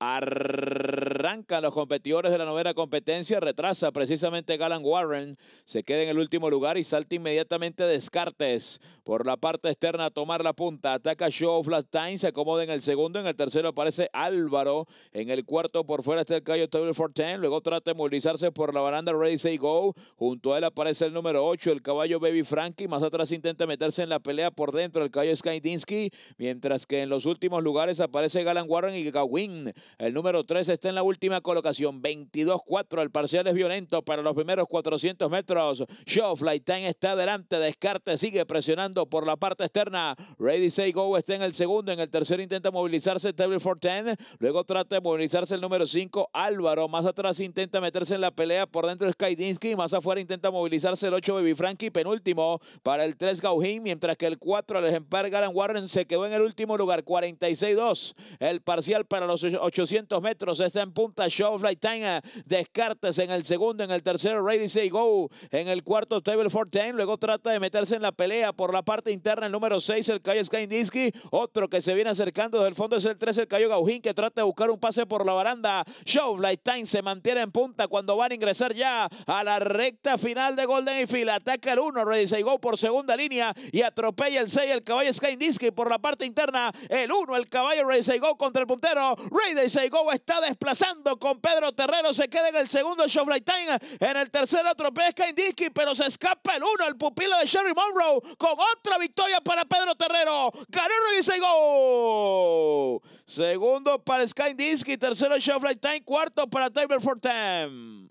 Arr- Arrancan los competidores de la novena competencia, retrasa precisamente Galan Warren, se queda en el último lugar y salta inmediatamente Descartes por la parte externa a tomar la punta, ataca Show Time, se acomoda en el segundo, en el tercero aparece Álvaro, en el cuarto por fuera está el Cayo Table Ten. luego trata de movilizarse por la baranda Ready Say Go, junto a él aparece el número 8, el caballo Baby Frankie, más atrás intenta meterse en la pelea por dentro el caballo Skandinsky, mientras que en los últimos lugares aparece Galan Warren y Gawin, el número 3 está en la última colocación. 22-4. El parcial es violento para los primeros 400 metros. Show Time está adelante. Descarte sigue presionando por la parte externa. Ready, say, go está en el segundo. En el tercero intenta movilizarse Table for Ten. Luego trata de movilizarse el número 5, Álvaro. Más atrás intenta meterse en la pelea. Por dentro Skydinsky. Más afuera intenta movilizarse el 8, Baby Frankie. Penúltimo para el 3, Gauhin. Mientras que el 4, el ejemplar Garan Warren, se quedó en el último lugar. 46-2. El parcial para los 800 metros está en punta Show Flight Time. Descartes en el segundo, en el tercero Ready Say Go, en el cuarto Table for Luego trata de meterse en la pelea por la parte interna el número 6, el Cayo Skyndisky. Otro que se viene acercando desde el fondo es el 13, el Cayo Gaujín, que trata de buscar un pase por la baranda. Show Flight Time se mantiene en punta cuando van a ingresar ya a la recta final de Golden Field. Ataca el 1, Ready Say Go por segunda línea y atropella el 6, el caballo Skyndisky por la parte interna. El 1, el caballo Ready Say Go contra el puntero. Ready Say Go está desplazado con Pedro Terrero. Se queda en el segundo el Showfly Time. En el tercero Sky Disky, pero se escapa el uno, el pupilo de Sherry Monroe. Con otra victoria para Pedro Terrero. Guerrero dice go. Segundo para Sky Disky, Tercero Showfly Time. Cuarto para for Fortem.